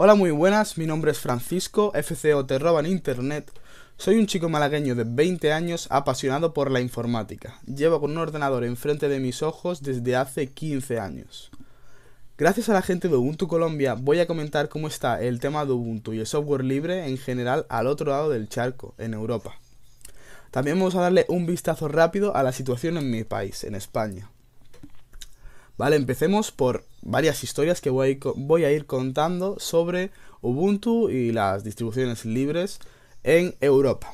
Hola, muy buenas, mi nombre es Francisco, FCO te roban internet. Soy un chico malagueño de 20 años apasionado por la informática. Llevo con un ordenador enfrente de mis ojos desde hace 15 años. Gracias a la gente de Ubuntu Colombia voy a comentar cómo está el tema de Ubuntu y el software libre en general al otro lado del charco, en Europa. También vamos a darle un vistazo rápido a la situación en mi país, en España empecemos por varias historias que voy a ir, voy a ir contando sobre Ubuntu y las distribuciones libres en Europa.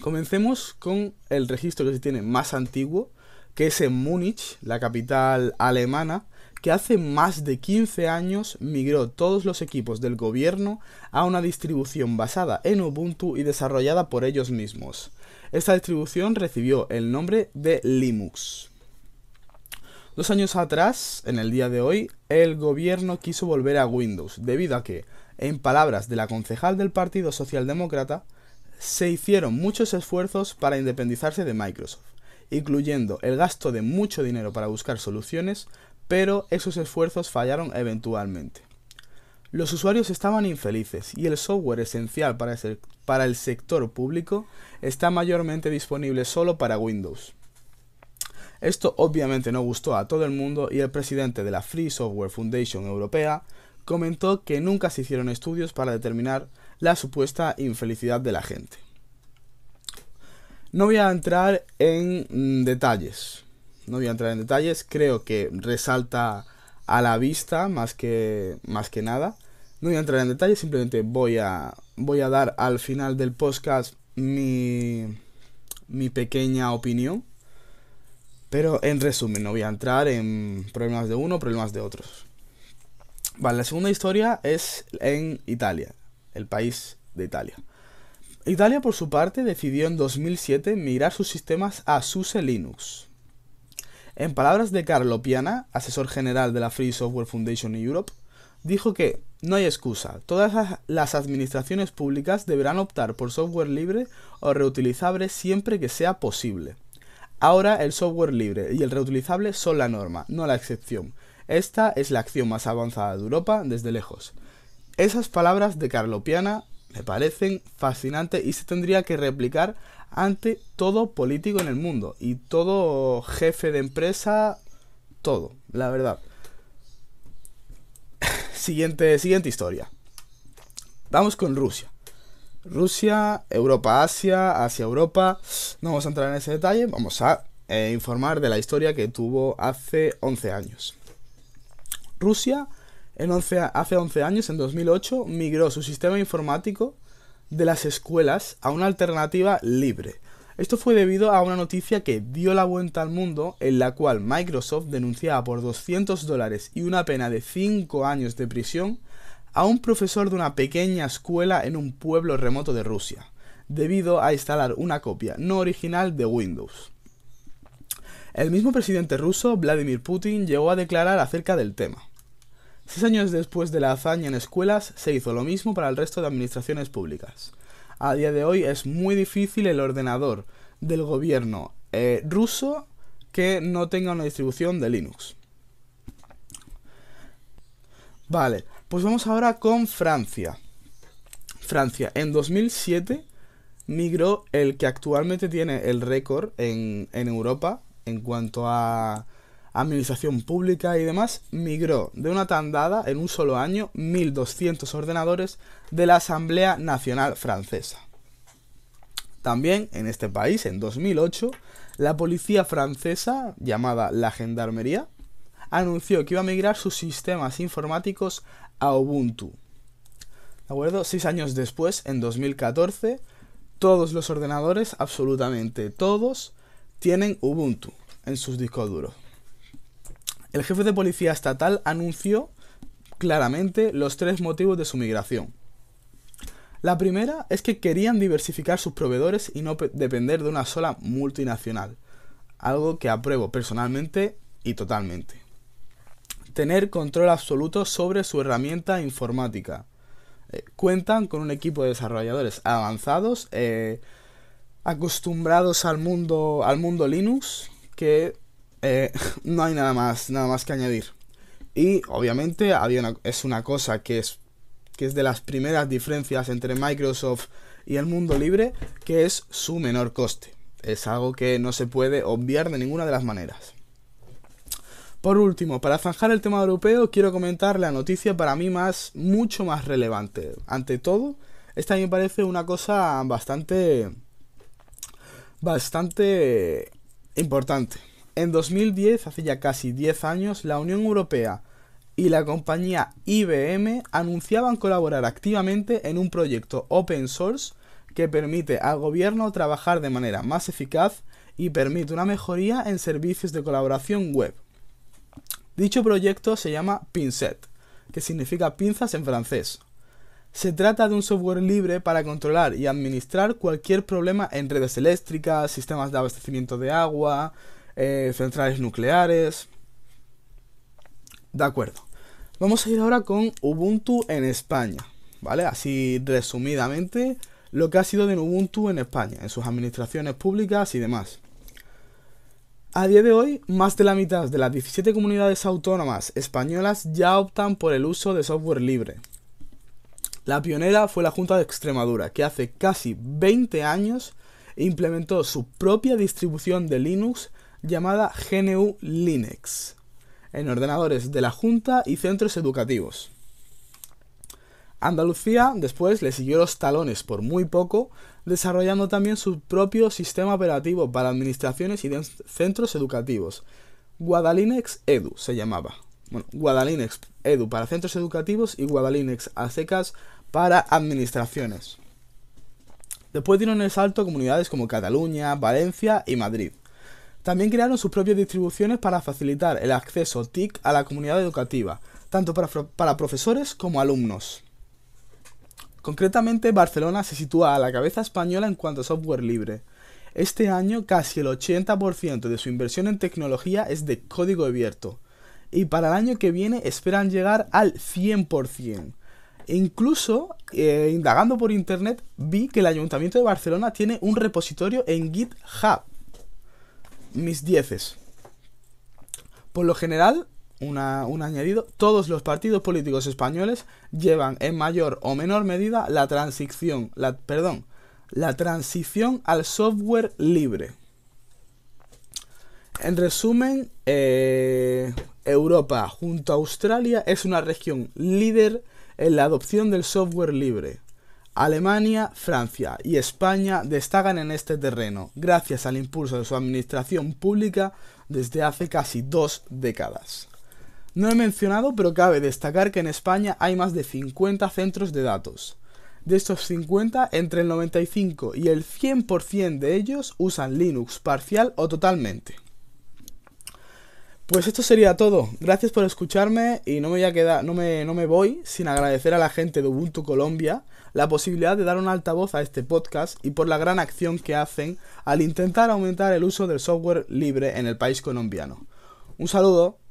Comencemos con el registro que se tiene más antiguo, que es en Múnich, la capital alemana, que hace más de 15 años migró todos los equipos del gobierno a una distribución basada en Ubuntu y desarrollada por ellos mismos. Esta distribución recibió el nombre de Linux. Dos años atrás, en el día de hoy, el gobierno quiso volver a Windows, debido a que, en palabras de la concejal del Partido Socialdemócrata, se hicieron muchos esfuerzos para independizarse de Microsoft, incluyendo el gasto de mucho dinero para buscar soluciones, pero esos esfuerzos fallaron eventualmente. Los usuarios estaban infelices y el software esencial para el, sector público está mayormente disponible solo para Windows. Esto obviamente no gustó a todo el mundo y el presidente de la Free Software Foundation Europea comentó que nunca se hicieron estudios para determinar la supuesta infelicidad de la gente. No voy a entrar en mm, detalles. No voy a entrar en detalles. Creo que resalta a la vista más que, más que nada. No voy a entrar en detalles. Simplemente voy a, voy a dar al final del podcast mi, mi pequeña opinión pero en resumen, no voy a entrar en problemas de uno, problemas de otros. Vale, la segunda historia es en Italia, el país de Italia. Italia, por su parte, decidió en 2007 migrar sus sistemas a SUSE Linux. En palabras de Carlo Piana, asesor general de la Free Software Foundation in Europe, dijo que no hay excusa, todas las administraciones públicas deberán optar por software libre o reutilizable siempre que sea posible. Ahora el software libre y el reutilizable son la norma, no la excepción. Esta es la acción más avanzada de Europa desde lejos. Esas palabras de Carlo Piana me parecen fascinantes y se tendría que replicar ante todo político en el mundo y todo jefe de empresa, todo, la verdad. Siguiente, siguiente historia. Vamos con Rusia. Rusia, Europa, Asia, Asia, Europa. No vamos a entrar en ese detalle, vamos a eh, informar de la historia que tuvo hace 11 años. Rusia en 11, hace 11 años, en 2008, migró su sistema informático de las escuelas a una alternativa libre. Esto fue debido a una noticia que dio la vuelta al mundo en la cual Microsoft denunciaba por 200 dólares y una pena de 5 años de prisión a un profesor de una pequeña escuela en un pueblo remoto de Rusia, debido a instalar una copia no original de Windows. El mismo presidente ruso, Vladimir Putin, llegó a declarar acerca del tema. Seis años después de la hazaña en escuelas, se hizo lo mismo para el resto de administraciones públicas. A día de hoy es muy difícil el ordenador del gobierno eh, ruso que no tenga una distribución de Linux. Vale, pues vamos ahora con Francia. Francia, en 2007 migró el que actualmente tiene el récord en, en Europa en cuanto a administración pública y demás, migró de una tandada en un solo año 1.200 ordenadores de la Asamblea Nacional Francesa. También en este país, en 2008, la policía francesa, llamada la Gendarmería, anunció que iba a migrar sus sistemas informáticos a Ubuntu. ¿De acuerdo? Seis años después, en 2014, todos los ordenadores, absolutamente todos, tienen Ubuntu en sus discos duros. El jefe de policía estatal anunció claramente los tres motivos de su migración. La primera es que querían diversificar sus proveedores y no depender de una sola multinacional, algo que apruebo personalmente y totalmente tener control absoluto sobre su herramienta informática. Eh, cuentan con un equipo de desarrolladores avanzados, eh, acostumbrados al mundo, al mundo Linux, que eh, no hay nada más, nada más que añadir. Y obviamente es una cosa que es, que es de las primeras diferencias entre Microsoft y el mundo libre, que es su menor coste. Es algo que no se puede obviar de ninguna de las maneras. Por último, para zanjar el tema europeo, quiero comentar la noticia para mí más, mucho más relevante. Ante todo, esta me parece una cosa bastante, bastante importante. En 2010, hace ya casi 10 años, la Unión Europea y la compañía IBM anunciaban colaborar activamente en un proyecto open source que permite al gobierno trabajar de manera más eficaz y permite una mejoría en servicios de colaboración web. Dicho proyecto se llama Pinset, que significa pinzas en francés. Se trata de un software libre para controlar y administrar cualquier problema en redes eléctricas, sistemas de abastecimiento de agua, eh, centrales nucleares. De acuerdo. Vamos a ir ahora con Ubuntu en España, ¿vale? Así resumidamente, lo que ha sido de Ubuntu en España, en sus administraciones públicas y demás. A día de hoy, más de la mitad de las 17 comunidades autónomas españolas ya optan por el uso de software libre. La pionera fue la Junta de Extremadura, que hace casi 20 años implementó su propia distribución de Linux llamada GNU Linux en ordenadores de la Junta y centros educativos. Andalucía después le siguió los talones por muy poco, desarrollando también su propio sistema operativo para administraciones y centros educativos. Guadalinex Edu se llamaba. Bueno, Guadalinex Edu para centros educativos y Guadalinex ASECAS para administraciones. Después dieron el salto comunidades como Cataluña, Valencia y Madrid. También crearon sus propias distribuciones para facilitar el acceso TIC a la comunidad educativa, tanto para profesores como alumnos. Concretamente, Barcelona se sitúa a la cabeza española en cuanto a software libre. Este año casi el 80% de su inversión en tecnología es de código abierto. Y para el año que viene esperan llegar al 100%. incluso, eh, indagando por internet, vi que el Ayuntamiento de Barcelona tiene un repositorio en GitHub. Mis dieces. Por lo general, un añadido, todos los partidos políticos españoles llevan en mayor o menor medida la transición, la, transición al software libre. En resumen, eh, Europa junto a Australia es una región líder en la adopción del software libre. Alemania, Francia y España destacan en este terreno, gracias al impulso de su administración pública desde hace casi dos décadas. No he mencionado, pero cabe destacar que en España hay más de 50 centros de datos. De estos 50, entre el 95 y el 100% de ellos usan Linux parcial o totalmente. Pues esto sería todo. Gracias por escucharme y no me, voy no, no me voy sin agradecer a la gente de Ubuntu Colombia la posibilidad de dar un altavoz a este podcast y por la gran acción que hacen al intentar aumentar el uso del software libre en el país colombiano. Un saludo.